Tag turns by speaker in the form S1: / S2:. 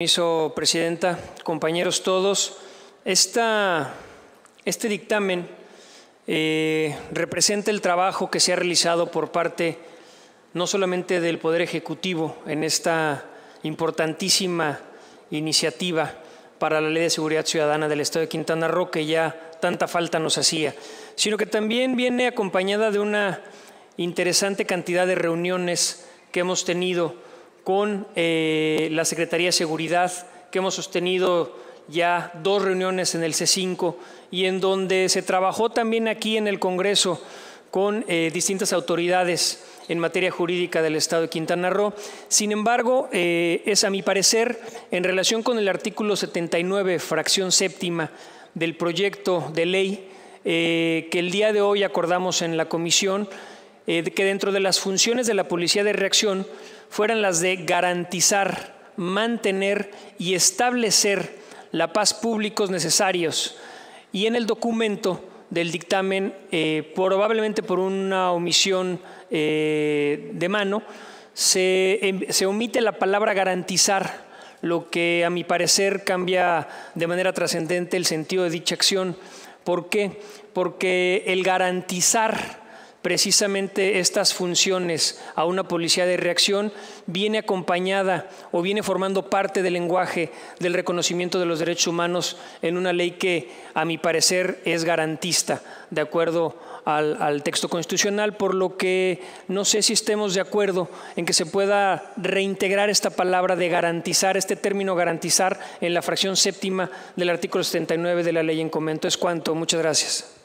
S1: Permiso, Presidenta, compañeros todos. este dictamen eh, representa el trabajo que se ha realizado por parte no solamente del Poder Ejecutivo en esta importantísima iniciativa para la Ley de Seguridad Ciudadana del Estado de Quintana Roo, que ya tanta falta nos hacía, sino que también viene acompañada de una interesante cantidad de reuniones que hemos tenido con eh, la Secretaría de Seguridad, que hemos sostenido ya dos reuniones en el C5 y en donde se trabajó también aquí en el Congreso con eh, distintas autoridades en materia jurídica del Estado de Quintana Roo. Sin embargo, eh, es a mi parecer, en relación con el artículo 79, fracción séptima del proyecto de ley que el día de hoy acordamos en la comisión, eh, que dentro de las funciones de la policía de reacción fueran las de garantizar, mantener y establecer la paz públicos necesarios. Y en el documento del dictamen, eh, probablemente por una omisión eh, de mano, se, em, se omite la palabra garantizar, lo que a mi parecer cambia de manera trascendente el sentido de dicha acción. ¿Por qué? Porque el garantizar precisamente estas funciones a una policía de reacción viene acompañada o viene formando parte del lenguaje del reconocimiento de los derechos humanos en una ley que, a mi parecer, es garantista, de acuerdo al, texto constitucional, por lo que no sé si estemos de acuerdo en que se pueda reintegrar esta palabra de garantizar, este término garantizar, en la fracción séptima del artículo 79 de la ley en comento. Es cuanto. Muchas gracias.